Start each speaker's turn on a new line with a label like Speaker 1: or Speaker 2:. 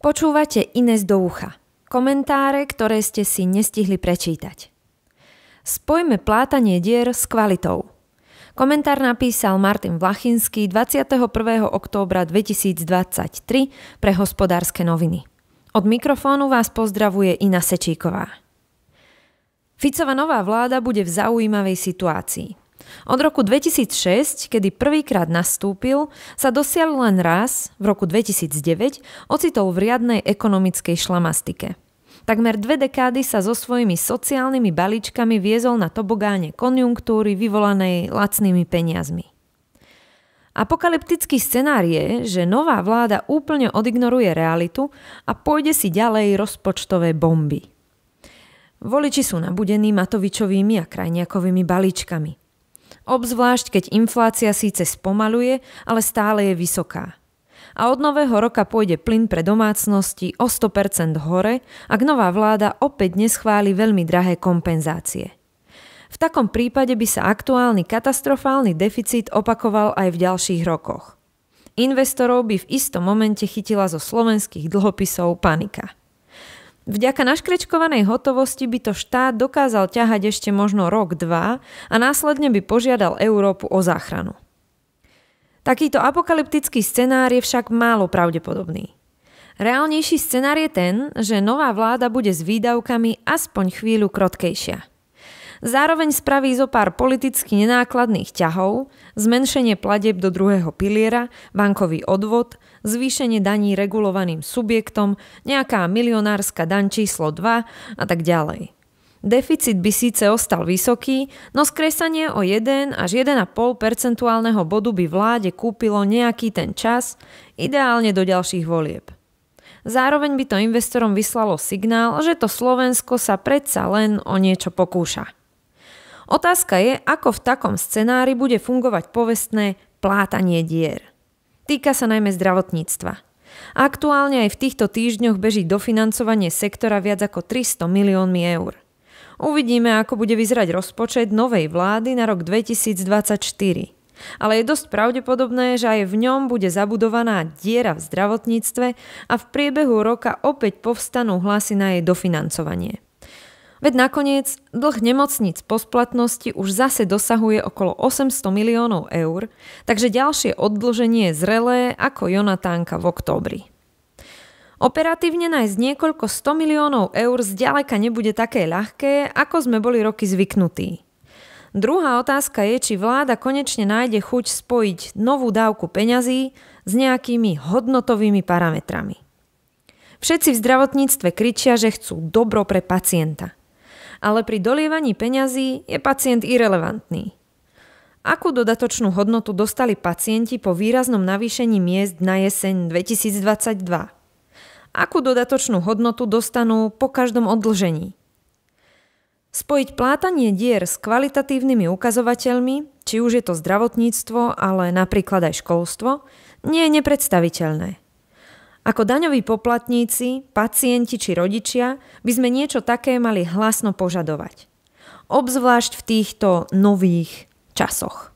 Speaker 1: Počúvate Ines do ucha. Komentáre, ktoré ste si nestihli prečítať. Spojme plátanie dier s kvalitou. Komentár napísal Martin Vlachinský 21. októbra 2023 pre hospodárske noviny. Od mikrofónu vás pozdravuje Ina Sečíková. Ficova nová vláda bude v zaujímavej situácii. Od roku 2006, kedy prvýkrát nastúpil, sa dosial len raz, v roku 2009, ocitol v riadnej ekonomickej šlamastike. Takmer dve dekády sa so svojimi sociálnymi balíčkami viezol na tobogáne konjunktúry vyvolanej lacnými peniazmi. Apokalyptický scenár je, že nová vláda úplne odignoruje realitu a pôjde si ďalej rozpočtové bomby. Voliči sú nabudení Matovičovými a krajniakovými balíčkami. Obzvlášť, keď inflácia síce spomaluje, ale stále je vysoká. A od nového roka pôjde plyn pre domácnosti o 100% hore, ak nová vláda opäť neschváli veľmi drahé kompenzácie. V takom prípade by sa aktuálny katastrofálny deficit opakoval aj v ďalších rokoch. Investorov by v istom momente chytila zo slovenských dlhopisov panika. Vďaka naškrečkovanej hotovosti by to štát dokázal ťahať ešte možno rok, dva a následne by požiadal Európu o záchranu. Takýto apokalyptický scenár je však málo pravdepodobný. Reálnejší scenár je ten, že nová vláda bude s výdavkami aspoň chvíľu krotkejšia – Zároveň spraví zo pár politicky nenákladných ťahov, zmenšenie pladeb do druhého piliera, bankový odvod, zvýšenie daní regulovaným subjektom, nejaká milionárska daň číslo 2 a tak ďalej. Deficit by síce ostal vysoký, no skresanie o 1 až 1,5 percentuálneho bodu by vláde kúpilo nejaký ten čas, ideálne do ďalších volieb. Zároveň by to investorom vyslalo signál, že to Slovensko sa predsa len o niečo pokúša. Otázka je, ako v takom scenári bude fungovať povestné plátanie dier. Týka sa najmä zdravotníctva. Aktuálne aj v týchto týždňoch beží dofinancovanie sektora viac ako 300 miliónmi eur. Uvidíme, ako bude vyzerať rozpočet novej vlády na rok 2024. Ale je dosť pravdepodobné, že aj v ňom bude zabudovaná diera v zdravotníctve a v priebehu roka opäť povstanú hlasy na jej dofinancovanie. Veď nakoniec dlh nemocnic po splatnosti už zase dosahuje okolo 800 miliónov eur, takže ďalšie odloženie je zrelé ako Jonatánka v októbri. Operatívne nájsť niekoľko 100 miliónov eur zďaleka nebude také ľahké, ako sme boli roky zvyknutí. Druhá otázka je, či vláda konečne nájde chuť spojiť novú dávku peňazí s nejakými hodnotovými parametrami. Všetci v zdravotníctve kričia, že chcú dobro pre pacienta ale pri dolievaní peňazí je pacient irrelevantný. Akú dodatočnú hodnotu dostali pacienti po výraznom navýšení miest na jeseň 2022? Akú dodatočnú hodnotu dostanú po každom odlžení? Spojiť plátanie dier s kvalitatívnymi ukazovateľmi, či už je to zdravotníctvo, ale napríklad aj školstvo, nie je nepredstaviteľné. Ako daňoví poplatníci, pacienti či rodičia by sme niečo také mali hlasno požadovať. Obzvlášť v týchto nových časoch.